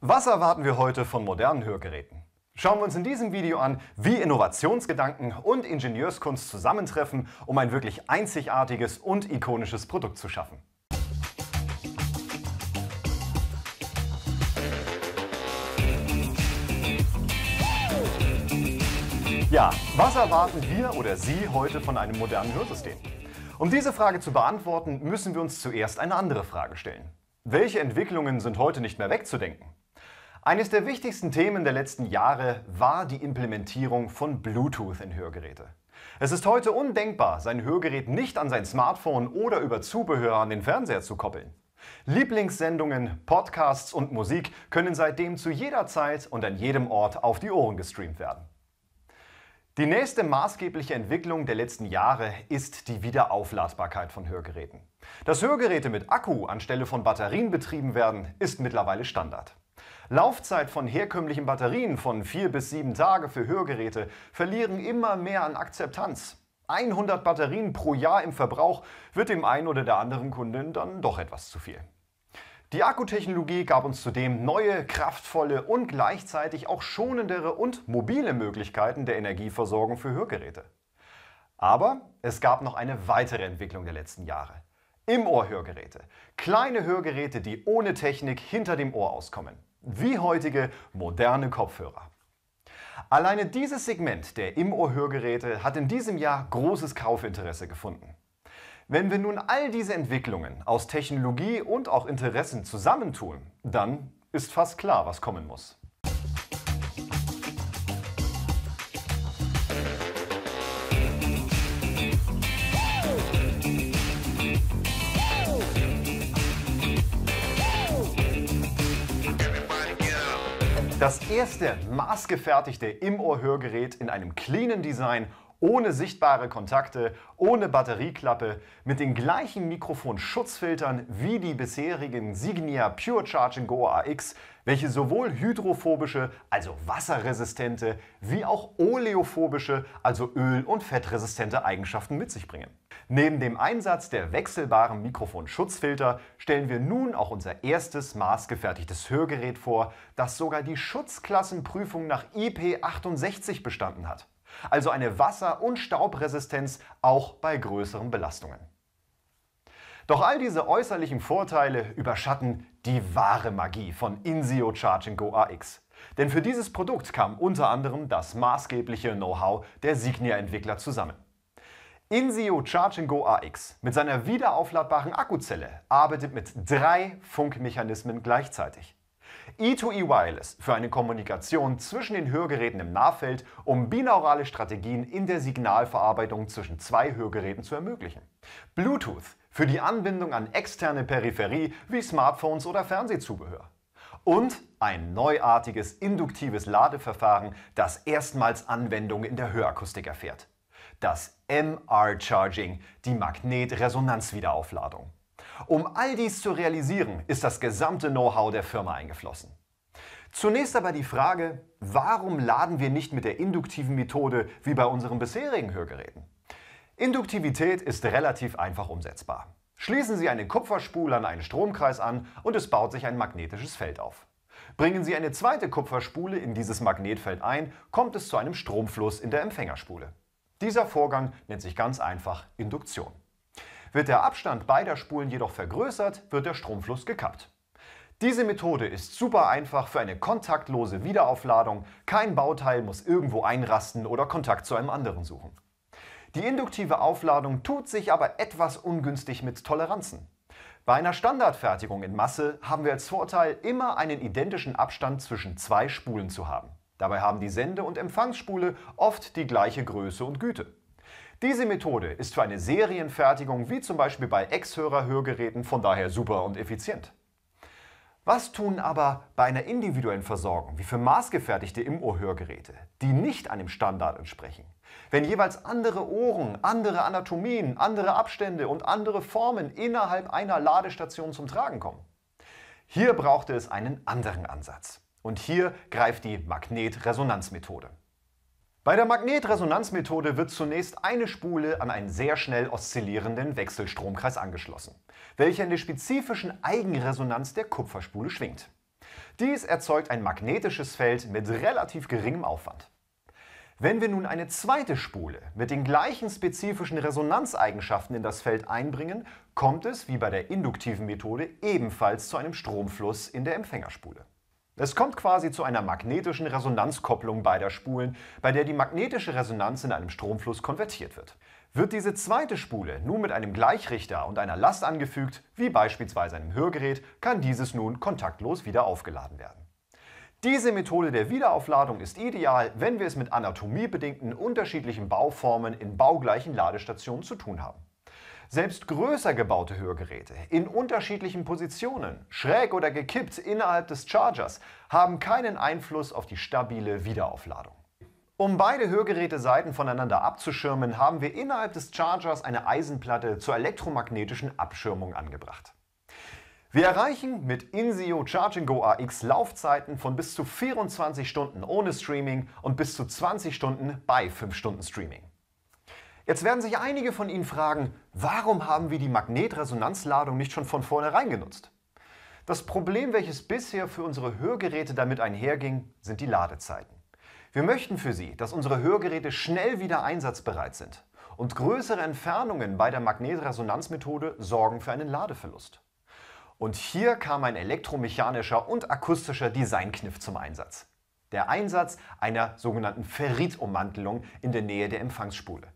Was erwarten wir heute von modernen Hörgeräten? Schauen wir uns in diesem Video an, wie Innovationsgedanken und Ingenieurskunst zusammentreffen, um ein wirklich einzigartiges und ikonisches Produkt zu schaffen. Ja, was erwarten wir oder Sie heute von einem modernen Hörsystem? Um diese Frage zu beantworten, müssen wir uns zuerst eine andere Frage stellen. Welche Entwicklungen sind heute nicht mehr wegzudenken? Eines der wichtigsten Themen der letzten Jahre war die Implementierung von Bluetooth in Hörgeräte. Es ist heute undenkbar, sein Hörgerät nicht an sein Smartphone oder über Zubehör an den Fernseher zu koppeln. Lieblingssendungen, Podcasts und Musik können seitdem zu jeder Zeit und an jedem Ort auf die Ohren gestreamt werden. Die nächste maßgebliche Entwicklung der letzten Jahre ist die Wiederaufladbarkeit von Hörgeräten. Dass Hörgeräte mit Akku anstelle von Batterien betrieben werden, ist mittlerweile Standard. Laufzeit von herkömmlichen Batterien von vier bis sieben Tage für Hörgeräte verlieren immer mehr an Akzeptanz. 100 Batterien pro Jahr im Verbrauch wird dem einen oder der anderen Kundin dann doch etwas zu viel. Die Akkutechnologie gab uns zudem neue, kraftvolle und gleichzeitig auch schonendere und mobile Möglichkeiten der Energieversorgung für Hörgeräte. Aber es gab noch eine weitere Entwicklung der letzten Jahre. Im Ohr-Hörgeräte. Kleine Hörgeräte, die ohne Technik hinter dem Ohr auskommen wie heutige moderne Kopfhörer. Alleine dieses Segment der Im-Ohr-Hörgeräte hat in diesem Jahr großes Kaufinteresse gefunden. Wenn wir nun all diese Entwicklungen aus Technologie und auch Interessen zusammentun, dann ist fast klar, was kommen muss. Das erste maßgefertigte Im-Ohr-Hörgerät in einem cleanen Design ohne sichtbare Kontakte, ohne Batterieklappe, mit den gleichen Mikrofon-Schutzfiltern wie die bisherigen Signia Pure Charging Go AX, welche sowohl hydrophobische, also wasserresistente, wie auch oleophobische, also öl- und fettresistente Eigenschaften mit sich bringen. Neben dem Einsatz der wechselbaren Mikrofon-Schutzfilter stellen wir nun auch unser erstes maßgefertigtes Hörgerät vor, das sogar die Schutzklassenprüfung nach IP68 bestanden hat also eine Wasser- und Staubresistenz auch bei größeren Belastungen. Doch all diese äußerlichen Vorteile überschatten die wahre Magie von Insio Charging Go AX. Denn für dieses Produkt kam unter anderem das maßgebliche Know-how der Signia-Entwickler zusammen. Insio Charging Go AX mit seiner wiederaufladbaren Akkuzelle arbeitet mit drei Funkmechanismen gleichzeitig. E2E e Wireless für eine Kommunikation zwischen den Hörgeräten im Nahfeld, um binaurale Strategien in der Signalverarbeitung zwischen zwei Hörgeräten zu ermöglichen. Bluetooth für die Anbindung an externe Peripherie wie Smartphones oder Fernsehzubehör. Und ein neuartiges induktives Ladeverfahren, das erstmals Anwendung in der Hörakustik erfährt. Das MR-Charging, die Magnetresonanzwiederaufladung. Um all dies zu realisieren, ist das gesamte Know-how der Firma eingeflossen. Zunächst aber die Frage, warum laden wir nicht mit der induktiven Methode wie bei unseren bisherigen Hörgeräten? Induktivität ist relativ einfach umsetzbar. Schließen Sie eine Kupferspule an einen Stromkreis an und es baut sich ein magnetisches Feld auf. Bringen Sie eine zweite Kupferspule in dieses Magnetfeld ein, kommt es zu einem Stromfluss in der Empfängerspule. Dieser Vorgang nennt sich ganz einfach Induktion. Wird der Abstand beider Spulen jedoch vergrößert, wird der Stromfluss gekappt. Diese Methode ist super einfach für eine kontaktlose Wiederaufladung. Kein Bauteil muss irgendwo einrasten oder Kontakt zu einem anderen suchen. Die induktive Aufladung tut sich aber etwas ungünstig mit Toleranzen. Bei einer Standardfertigung in Masse haben wir als Vorteil, immer einen identischen Abstand zwischen zwei Spulen zu haben. Dabei haben die Sende- und Empfangsspule oft die gleiche Größe und Güte. Diese Methode ist für eine Serienfertigung wie zum Beispiel bei ex hörer hörgeräten von daher super und effizient. Was tun aber bei einer individuellen Versorgung, wie für maßgefertigte Im-Ohr-Hörgeräte, die nicht einem Standard entsprechen? Wenn jeweils andere Ohren, andere Anatomien, andere Abstände und andere Formen innerhalb einer Ladestation zum Tragen kommen? Hier brauchte es einen anderen Ansatz. Und hier greift die Magnetresonanzmethode. Bei der Magnetresonanzmethode wird zunächst eine Spule an einen sehr schnell oszillierenden Wechselstromkreis angeschlossen, welcher in der spezifischen Eigenresonanz der Kupferspule schwingt. Dies erzeugt ein magnetisches Feld mit relativ geringem Aufwand. Wenn wir nun eine zweite Spule mit den gleichen spezifischen Resonanzeigenschaften in das Feld einbringen, kommt es, wie bei der induktiven Methode, ebenfalls zu einem Stromfluss in der Empfängerspule. Es kommt quasi zu einer magnetischen Resonanzkopplung beider Spulen, bei der die magnetische Resonanz in einem Stromfluss konvertiert wird. Wird diese zweite Spule nun mit einem Gleichrichter und einer Last angefügt, wie beispielsweise einem Hörgerät, kann dieses nun kontaktlos wieder aufgeladen werden. Diese Methode der Wiederaufladung ist ideal, wenn wir es mit anatomiebedingten unterschiedlichen Bauformen in baugleichen Ladestationen zu tun haben. Selbst größer gebaute Hörgeräte in unterschiedlichen Positionen, schräg oder gekippt innerhalb des Chargers, haben keinen Einfluss auf die stabile Wiederaufladung. Um beide Hörgeräteseiten voneinander abzuschirmen, haben wir innerhalb des Chargers eine Eisenplatte zur elektromagnetischen Abschirmung angebracht. Wir erreichen mit Inseo Charging Go AX Laufzeiten von bis zu 24 Stunden ohne Streaming und bis zu 20 Stunden bei 5 Stunden Streaming. Jetzt werden sich einige von Ihnen fragen, warum haben wir die Magnetresonanzladung nicht schon von vornherein genutzt? Das Problem, welches bisher für unsere Hörgeräte damit einherging, sind die Ladezeiten. Wir möchten für Sie, dass unsere Hörgeräte schnell wieder einsatzbereit sind. Und größere Entfernungen bei der Magnetresonanzmethode sorgen für einen Ladeverlust. Und hier kam ein elektromechanischer und akustischer Designkniff zum Einsatz. Der Einsatz einer sogenannten Ferritummantelung in der Nähe der Empfangsspule.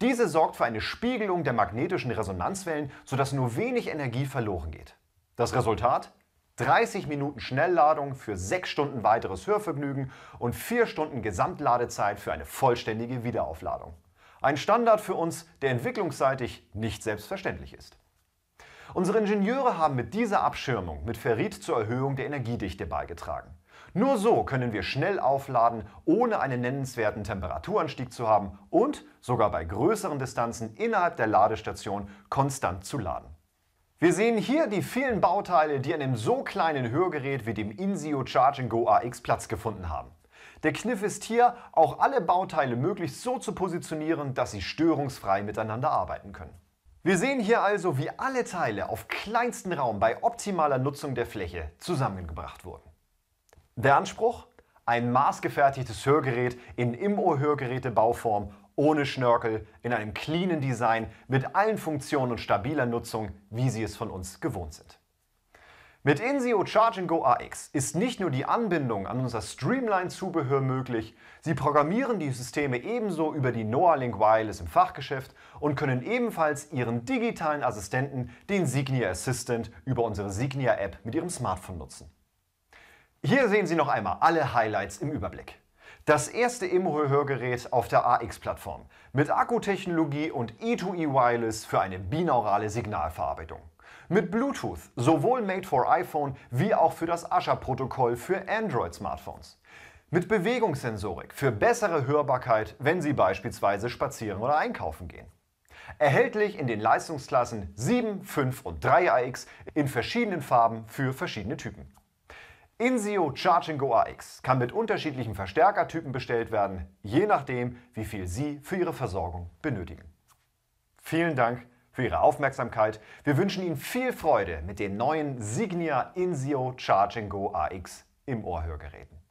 Diese sorgt für eine Spiegelung der magnetischen Resonanzwellen, sodass nur wenig Energie verloren geht. Das Resultat? 30 Minuten Schnellladung für 6 Stunden weiteres Hörvergnügen und 4 Stunden Gesamtladezeit für eine vollständige Wiederaufladung. Ein Standard für uns, der entwicklungsseitig nicht selbstverständlich ist. Unsere Ingenieure haben mit dieser Abschirmung mit Ferrit zur Erhöhung der Energiedichte beigetragen. Nur so können wir schnell aufladen, ohne einen nennenswerten Temperaturanstieg zu haben und sogar bei größeren Distanzen innerhalb der Ladestation konstant zu laden. Wir sehen hier die vielen Bauteile, die an einem so kleinen Hörgerät wie dem INSIO Charging Go AX Platz gefunden haben. Der Kniff ist hier, auch alle Bauteile möglichst so zu positionieren, dass sie störungsfrei miteinander arbeiten können. Wir sehen hier also, wie alle Teile auf kleinsten Raum bei optimaler Nutzung der Fläche zusammengebracht wurden. Der Anspruch? Ein maßgefertigtes Hörgerät in immo ohr hörgeräte bauform ohne Schnörkel, in einem cleanen Design, mit allen Funktionen und stabiler Nutzung, wie Sie es von uns gewohnt sind. Mit INSEO Charge Go AX ist nicht nur die Anbindung an unser Streamline-Zubehör möglich, Sie programmieren die Systeme ebenso über die Noalink Wireless im Fachgeschäft und können ebenfalls Ihren digitalen Assistenten, den Signia Assistant, über unsere Signia-App mit Ihrem Smartphone nutzen. Hier sehen Sie noch einmal alle Highlights im Überblick. Das erste Imho-Hörgerät auf der AX-Plattform mit Akkutechnologie und E2E e Wireless für eine binaurale Signalverarbeitung. Mit Bluetooth, sowohl made for iPhone wie auch für das Asha-Protokoll für Android-Smartphones. Mit Bewegungssensorik für bessere Hörbarkeit, wenn Sie beispielsweise spazieren oder einkaufen gehen. Erhältlich in den Leistungsklassen 7, 5 und 3AX in verschiedenen Farben für verschiedene Typen. Inseo Charging Go AX kann mit unterschiedlichen Verstärkertypen bestellt werden, je nachdem, wie viel Sie für Ihre Versorgung benötigen. Vielen Dank für Ihre Aufmerksamkeit. Wir wünschen Ihnen viel Freude mit den neuen Signia Inseo Charging Go AX im Ohrhörgeräten.